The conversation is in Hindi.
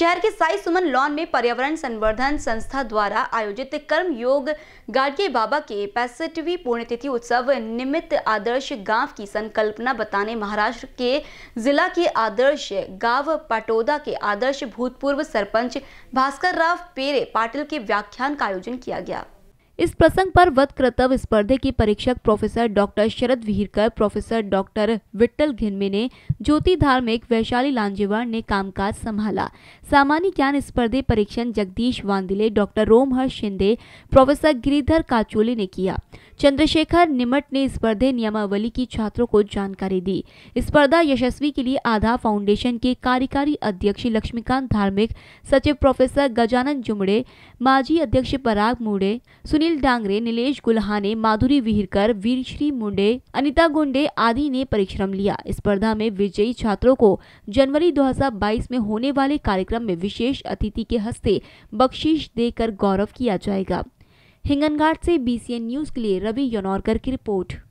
शहर के साई सुमन लॉन में पर्यावरण संवर्धन संस्था द्वारा आयोजित कर्म योग गाड़गे बाबा के पैंसठवीं पुण्यतिथि उत्सव निमित्त आदर्श गांव की संकल्पना बताने महाराष्ट्र के जिला के आदर्श गांव पटोदा के आदर्श भूतपूर्व सरपंच भास्कर राव पेरे पाटिल के व्याख्यान का आयोजन किया गया इस प्रसंग पर वत कृतव स्पर्धे के परीक्षक professor doctor Sharad Vihirkar professor doctor Vittal Ghinme ने ज्योति धार्मिक वैशाली लांजेवार ने कामकाज संभाला सामान्य ज्ञान स्पर्धे परीक्षण जगदीश वांदिले डॉक्टर रोमहर्ष शिंदे प्रोफेसर गिरिधर काचोली ने किया चंद्रशेखर निमट ने स्पर्धे नियमावली की छात्रों को जानकारी दी स्पर्धा यशस्वी के लिए आधा फाउंडेशन के कार्यकारी अध्यक्ष लक्ष्मीकांत धार्मिक सचिव प्रोफेसर गजानन जुमड़े माजी अध्यक्ष पराग मुड़े सुनील सुनील डांगरे नीलेष गुल्हाने माधुरी विहिरकर वीरश्री मुंडे अनिता गुंडे आदि ने परिश्रम लिया स्पर्धा में विजयी छात्रों को जनवरी 2022 में होने वाले कार्यक्रम में विशेष अतिथि के हस्ते बख्शीश देकर गौरव किया जाएगा हिंगनघाट से बीसीएन न्यूज के लिए रवि यनौरकर की रिपोर्ट